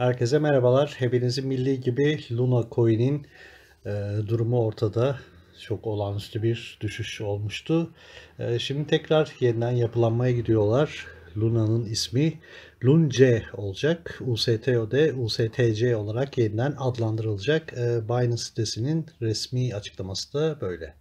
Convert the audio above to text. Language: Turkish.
Herkese merhabalar. Hepinizin milli gibi Luna Coin'in e, durumu ortada. Çok olağanüstü bir düşüş olmuştu. E, şimdi tekrar yeniden yapılanmaya gidiyorlar. Luna'nın ismi Lunce olacak. USTO'de USTC olarak yeniden adlandırılacak. E, Binance sitesinin resmi açıklaması da böyle.